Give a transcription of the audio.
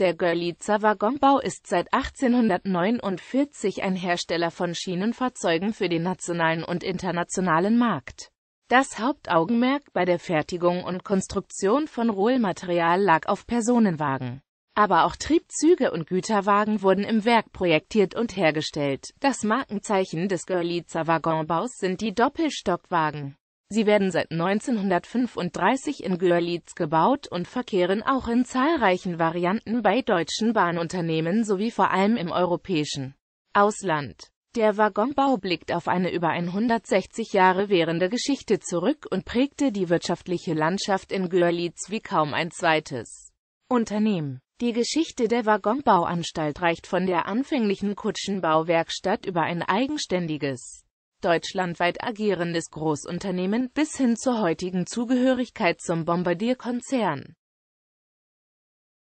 Der Görlitzer Waggonbau ist seit 1849 ein Hersteller von Schienenfahrzeugen für den nationalen und internationalen Markt. Das Hauptaugenmerk bei der Fertigung und Konstruktion von Rohlmaterial lag auf Personenwagen. Aber auch Triebzüge und Güterwagen wurden im Werk projektiert und hergestellt. Das Markenzeichen des Görlitzer Waggonbaus sind die Doppelstockwagen. Sie werden seit 1935 in Görlitz gebaut und verkehren auch in zahlreichen Varianten bei deutschen Bahnunternehmen sowie vor allem im europäischen Ausland. Der Waggonbau blickt auf eine über 160 Jahre währende Geschichte zurück und prägte die wirtschaftliche Landschaft in Görlitz wie kaum ein zweites Unternehmen. Die Geschichte der Waggonbauanstalt reicht von der anfänglichen Kutschenbauwerkstatt über ein eigenständiges deutschlandweit agierendes Großunternehmen, bis hin zur heutigen Zugehörigkeit zum Bombardierkonzern.